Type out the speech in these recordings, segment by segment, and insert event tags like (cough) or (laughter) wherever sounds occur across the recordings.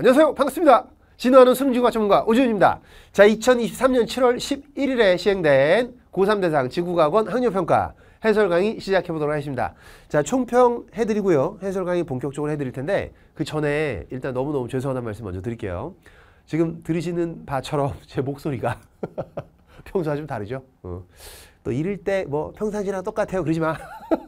안녕하세요. 반갑습니다. 진화하는 수능지구과 전문가 오지입니다 자, 2023년 7월 11일에 시행된 고3 대상 지구과학원 학력평가 해설 강의 시작해 보도록 하겠습니다. 자, 총평 해드리고요. 해설 강의 본격적으로 해드릴 텐데 그 전에 일단 너무너무 죄송하다는 말씀 먼저 드릴게요. 지금 들으시는 바처럼 (laughs) 제 목소리가 (laughs) 평소와 좀 다르죠? 어. 또 이럴 때 뭐 평상시랑 똑같아요. 그러지 마.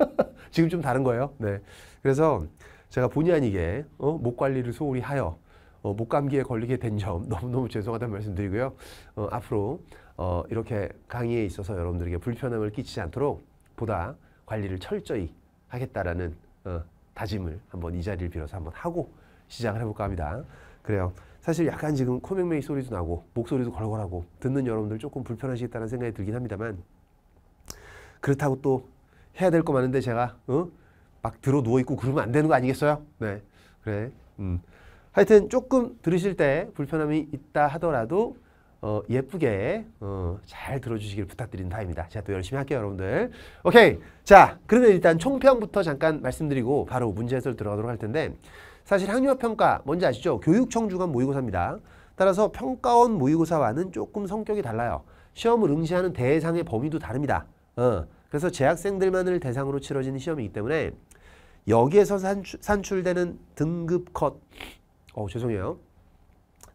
(laughs) 지금 좀 다른 거예요. 네. 그래서 제가 본의 아니게 어? 목 관리를 소홀히 하여 어, 목감기에 걸리게 된 점 너무너무 죄송하다는 말씀 드리고요. 어, 앞으로 어, 이렇게 강의에 있어서 여러분들에게 불편함을 끼치지 않도록 보다 관리를 철저히 하겠다라는 어, 다짐을 한번 이 자리를 빌어서 한번 하고 시작을 해볼까 합니다. 그래요. 사실 약간 지금 코맹맹이 소리도 나고 목소리도 걸걸하고 듣는 여러분들 조금 불편하시겠다는 생각이 들긴 합니다만 그렇다고 또 해야 될 거 많은데 제가 어? 막 들어 누워 있고 그러면 안 되는 거 아니겠어요? 네, 그래. 음. 하여튼 조금 들으실 때 불편함이 있다 하더라도 어, 예쁘게 어, 잘 들어주시길 부탁드린는 타입니다. 제가 또 열심히 할게요, 여러분들. 오케이. 자, 그러면 일단 총평부터 잠깐 말씀드리고 바로 문제 해설 들어가도록 할 텐데 사실 학력 평가 뭔지 아시죠? 교육청 주관 모의고사입니다. 따라서 평가원 모의고사와는 조금 성격이 달라요. 시험을 응시하는 대상의 범위도 다릅니다. 어, 그래서 재학생들만을 대상으로 치러지는 시험이기 때문에 여기에서 산출, 산출되는 등급 컷 어, 죄송해요.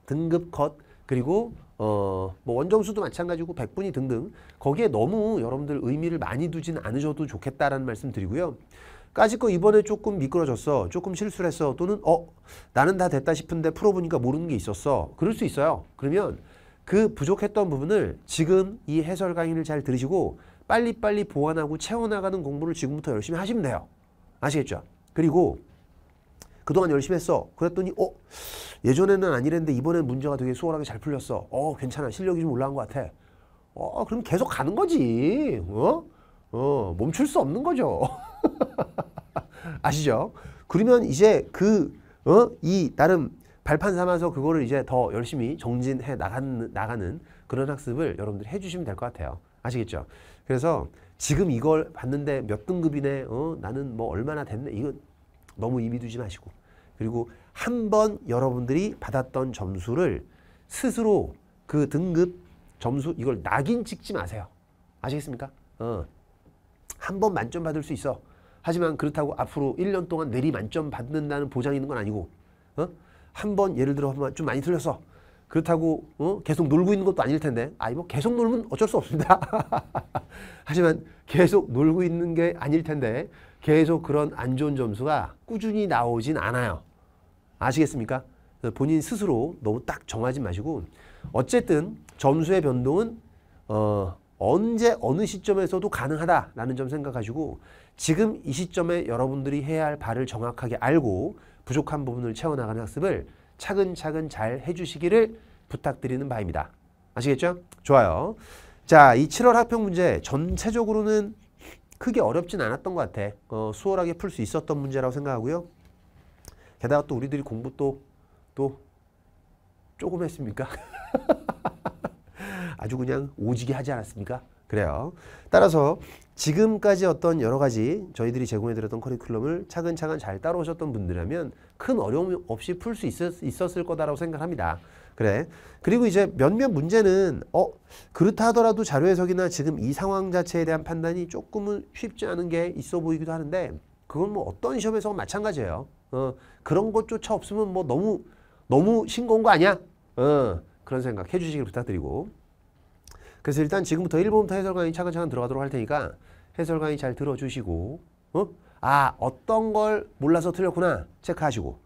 등급 컷 그리고 어, 뭐 원점수도 마찬가지고 백분위 등등 거기에 너무 여러분들 의미를 많이 두진 않으셔도 좋겠다라는 말씀 드리고요. 까짓 거 이번에 조금 미끄러졌어. 조금 실수를 했어. 또는 어 나는 다 됐다 싶은데 풀어보니까 모르는 게 있었어. 그럴 수 있어요. 그러면 그 부족했던 부분을 지금 이 해설 강의를 잘 들으시고 빨리빨리 보완하고 채워나가는 공부를 지금부터 열심히 하시면 돼요. 아시겠죠? 그리고 그동안 열심히 했어. 그랬더니 어 예전에는 아니랬는데 이번엔 문제가 되게 수월하게 잘 풀렸어. 어 괜찮아 실력이 좀올라간것 같아. 어 그럼 계속 가는 거지. 어? 어 멈출 수 없는 거죠. (laughs) 아시죠? 그러면 이제 그 어 이 나름 발판 삼아서 그거를 이제 더 열심히 정진해 나가는, 나가는 그런 학습을 여러분들이 해주시면 될 것 같아요. 아시겠죠? 그래서 지금 이걸 봤는데 몇 등급이네, 어, 나는 뭐 얼마나 됐네, 이거 너무 이미 두지 마시고 그리고 한 번 여러분들이 받았던 점수를 스스로 그 등급 점수 이걸 낙인 찍지 마세요. 아시겠습니까? 어. 한 번 만점 받을 수 있어. 하지만 그렇다고 앞으로 1년 동안 내리 만점 받는다는 보장이 있는 건 아니고 어? 한 번 예를 들어 좀 많이 틀렸어. 그렇다고 어? 계속 놀고 있는 것도 아닐 텐데 아니 뭐 계속 놀면 어쩔 수 없습니다. (laughs) 하지만 계속 놀고 있는 게 아닐 텐데 계속 그런 안 좋은 점수가 꾸준히 나오진 않아요. 아시겠습니까? 본인 스스로 너무 딱 정하지 마시고 어쨌든 점수의 변동은 어, 언제 어느 시점에서도 가능하다라는 점 생각하시고 지금 이 시점에 여러분들이 해야 할 바를 정확하게 알고 부족한 부분을 채워나가는 학습을 차근차근 잘 해주시기를 부탁드리는 바입니다. 아시겠죠? 좋아요. 자, 이 7월 학평 문제 전체적으로는 크게 어렵진 않았던 것 같아. 어, 수월하게 풀 수 있었던 문제라고 생각하고요. 게다가 또 우리들이 공부 또, 또 조금 했습니까? (laughs) 아주 그냥 오지게 하지 않았습니까? 그래요. 따라서 지금까지 어떤 여러 가지 저희들이 제공해드렸던 커리큘럼을 차근차근 잘 따라오셨던 분들이라면 큰 어려움 없이 풀 수 있었을 거다라고 생각합니다. 그래. 그리고 이제 몇몇 문제는 어 그렇다 하더라도 자료 해석이나 지금 이 상황 자체에 대한 판단이 조금은 쉽지 않은 게 있어 보이기도 하는데 그건 뭐 어떤 시험에서 마찬가지예요. 어 그런 것조차 없으면 뭐 너무 너무 싱거운 거 아니야? 어 그런 생각 해주시길 부탁드리고. 그래서 일단 지금부터 1번부터 해설 강의 차근차근 들어가도록 할 테니까 해설 강의 잘 들어주시고 어? 아 어떤 걸 몰라서 틀렸구나 체크하시고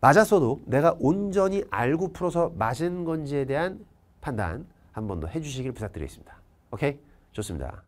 맞았어도 내가 온전히 알고 풀어서 맞은 건지에 대한 판단 한 번 더 해주시길 부탁드리겠습니다. 오케이? 좋습니다.